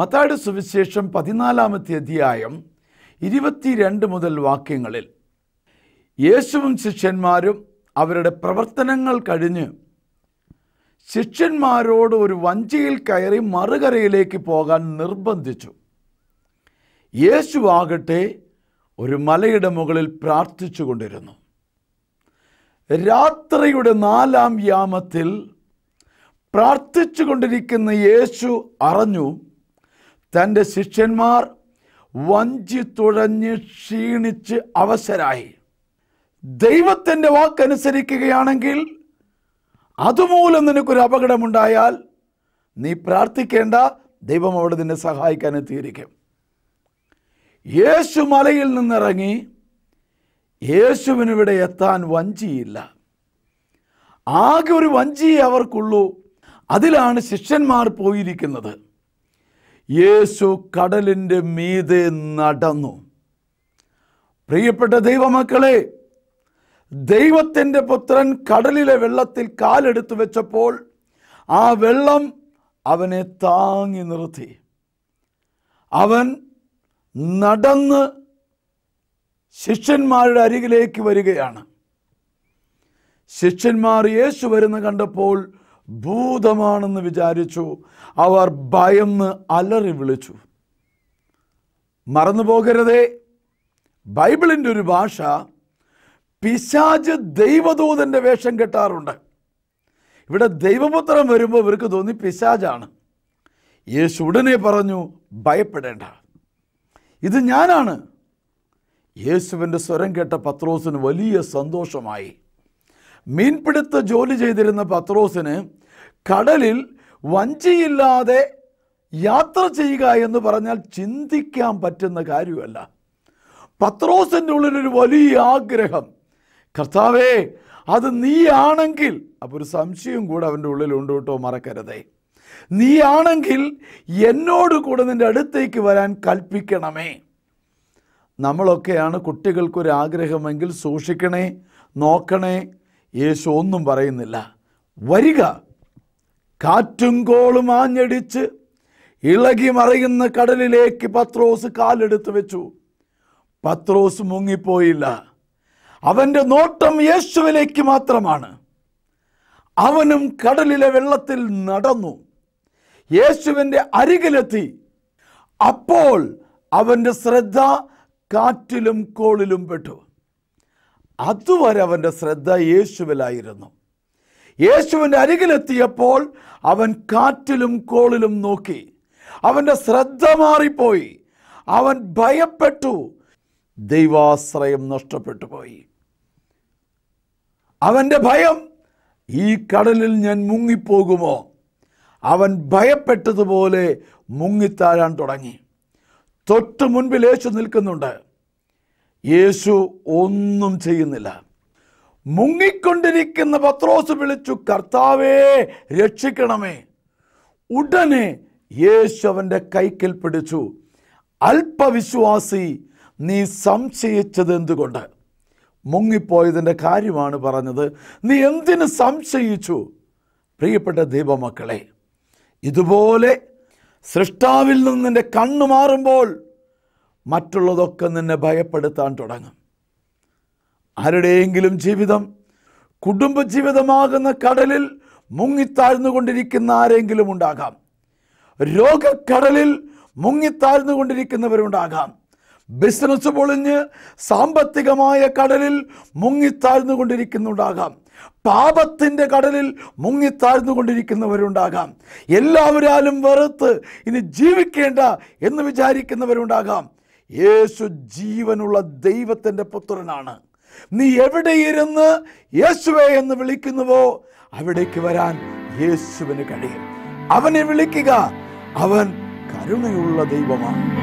മത്താട് സുവിശേഷം പതിനാലാമത്തെ അധ്യായം ഇരുപത്തിരണ്ട് മുതൽ വാക്യങ്ങളിൽ യേശുവും ശിഷ്യന്മാരും അവരുടെ പ്രവർത്തനങ്ങൾ കഴിഞ്ഞ് ശിഷ്യന്മാരോട് ഒരു വഞ്ചിയിൽ കയറി മറുകരയിലേക്ക് പോകാൻ നിർബന്ധിച്ചു യേശുവാകട്ടെ ഒരു മലയുടെ മുകളിൽ പ്രാർത്ഥിച്ചു കൊണ്ടിരുന്നു രാത്രിയുടെ നാലാം യാമത്തിൽ പ്രാർത്ഥിച്ചു കൊണ്ടിരിക്കുന്ന യേശു അറിഞ്ഞു തൻ്റെ ശിഷ്യന്മാർ തുഴഞ്ഞ് ക്ഷീണിച്ച് അവസരായി ദൈവത്തിൻ്റെ വാക്കനുസരിക്കുകയാണെങ്കിൽ അതുമൂലം നിനക്കൊരു അപകടമുണ്ടായാൽ നീ പ്രാർത്ഥിക്കേണ്ട ദൈവം അവിടെ നിന്നെ സഹായിക്കാൻ എത്തിയിരിക്കും യേശു മലയിൽ നിന്നിറങ്ങി യേശുവിനിവിടെ എത്താൻ വഞ്ചിയില്ല ആകെ ഒരു വഞ്ചിയെ അവർക്കുള്ളൂ അതിലാണ് ശിഷ്യന്മാർ പോയിരിക്കുന്നത് യേശു കടലിൻ്റെ മീതെ നടന്നു പ്രിയപ്പെട്ട ദൈവമക്കളെ ദൈവത്തിൻ്റെ പുത്രൻ കടലിലെ വെള്ളത്തിൽ കാലെടുത്തു വെച്ചപ്പോൾ ആ വെള്ളം അവനെ താങ്ങി നിർത്തി അവൻ നടന്ന് ശിഷ്യന്മാരുടെ അരികിലേക്ക് വരികയാണ് ശിഷ്യന്മാർ യേശു വരുന്ന കണ്ടപ്പോൾ ഭൂതമാണെന്ന് വിചാരിച്ചു അവർ ഭയന്ന് അലറി വിളിച്ചു മറന്നു പോകരുതേ ബൈബിളിൻ്റെ ഒരു ഭാഷ പിശാജ് ദൈവദൂതൻ്റെ വേഷം കെട്ടാറുണ്ട് ഇവിടെ ദൈവപുത്രം വരുമ്പോൾ ഇവർക്ക് തോന്നി പിശാജാണ് യേശു ഉടനെ പറഞ്ഞു ഭയപ്പെടേണ്ട ഇത് ഞാനാണ് യേശുവിൻ്റെ സ്വരം കേട്ട പത്രോസിന് വലിയ സന്തോഷമായി മീൻപിടുത്ത ജോലി ചെയ്തിരുന്ന പത്രോസിന് കടലിൽ വഞ്ചിയില്ലാതെ യാത്ര ചെയ്യുക എന്ന് പറഞ്ഞാൽ ചിന്തിക്കാൻ പറ്റുന്ന കാര്യമല്ല പത്രോസിൻ്റെ ഉള്ളിലൊരു വലിയ ആഗ്രഹം കർത്താവേ അത് നീയാണെങ്കിൽ അപ്പോൾ ഒരു സംശയം കൂടെ അവൻ്റെ ഉള്ളിലുണ്ട് കേട്ടോ മറക്കരുതേ നീയാണെങ്കിൽ എന്നോട് കൂടെ നിൻ്റെ അടുത്തേക്ക് വരാൻ കൽപ്പിക്കണമേ നമ്മളൊക്കെയാണ് കുട്ടികൾക്കൊരാഗ്രഹമെങ്കിൽ സൂക്ഷിക്കണേ നോക്കണേ യേശു ഒന്നും പറയുന്നില്ല വരിക കാറ്റും കോളും ആഞ്ഞടിച്ച് ഇളകി മറിയുന്ന കടലിലേക്ക് പത്രോസ് കാലെടുത്ത് വെച്ചു പത്രോസ് മുങ്ങിപ്പോയില്ല അവൻ്റെ നോട്ടം യേശുവിലേക്ക് മാത്രമാണ് അവനും കടലിലെ വെള്ളത്തിൽ നടന്നു യേശുവിൻ്റെ അരികിലെത്തി അപ്പോൾ അവൻ്റെ ശ്രദ്ധ കാറ്റിലും കോളിലും പെട്ടു അതുവരെ അവൻ്റെ ശ്രദ്ധ യേശുവിലായിരുന്നു യേശുവിൻ്റെ അരികിലെത്തിയപ്പോൾ അവൻ കാറ്റിലും കോളിലും നോക്കി അവൻ്റെ ശ്രദ്ധ മാറിപ്പോയി അവൻ ഭയപ്പെട്ടു ദൈവാശ്രയം നഷ്ടപ്പെട്ടു പോയി അവൻ്റെ ഭയം ഈ കടലിൽ ഞാൻ മുങ്ങിപ്പോകുമോ അവൻ ഭയപ്പെട്ടതുപോലെ മുങ്ങിത്താഴാൻ തുടങ്ങി തൊട്ടു മുൻപിൽ യേശു നിൽക്കുന്നുണ്ട് യേശു ഒന്നും ചെയ്യുന്നില്ല മുങ്ങിക്കൊണ്ടിരിക്കുന്ന പത്രോസ് വിളിച്ചു കർത്താവേ രക്ഷിക്കണമേ ഉടനെ യേശു അവൻ്റെ കൈക്കൽ പിടിച്ചു അല്പവിശ്വാസി നീ സംശയിച്ചത് എന്തുകൊണ്ട് മുങ്ങിപ്പോയതിൻ്റെ കാര്യമാണ് പറഞ്ഞത് നീ എന്തിനു സംശയിച്ചു പ്രിയപ്പെട്ട ദൈവമക്കളെ ഇതുപോലെ സൃഷ്ടാവിൽ നിന്ന് നിൻ്റെ കണ്ണു മാറുമ്പോൾ മറ്റുള്ളതൊക്കെ നിന്നെ ഭയപ്പെടുത്താൻ തുടങ്ങും ആരുടെയെങ്കിലും ജീവിതം കുടുംബജീവിതമാകുന്ന കടലിൽ മുങ്ങിത്താഴ്ന്നുകൊണ്ടിരിക്കുന്ന ആരെങ്കിലും ഉണ്ടാകാം രോഗക്കടലിൽ മുങ്ങിത്താഴ്ന്നുകൊണ്ടിരിക്കുന്നവരുണ്ടാകാം ബിസിനസ് പൊളിഞ്ഞ് സാമ്പത്തികമായ കടലിൽ മുങ്ങിത്താഴ്ന്നുകൊണ്ടിരിക്കുന്നുണ്ടാകാം പാപത്തിൻ്റെ കടലിൽ മുങ്ങിത്താഴ്ന്നുകൊണ്ടിരിക്കുന്നവരുണ്ടാകാം എല്ലാവരാലും വെറുത്ത് ഇനി ജീവിക്കേണ്ട എന്ന് വിചാരിക്കുന്നവരുണ്ടാകാം യേശു ജീവനുള്ള ദൈവത്തിൻ്റെ പുത്രനാണ് നീ എവിടെ ഇരുന്ന് യേശുവെ എന്ന് വിളിക്കുന്നുവോ അവിടേക്ക് വരാൻ യേശുവിന് കഴിയും അവനെ വിളിക്കുക അവൻ കരുണയുള്ള ദൈവമാണ്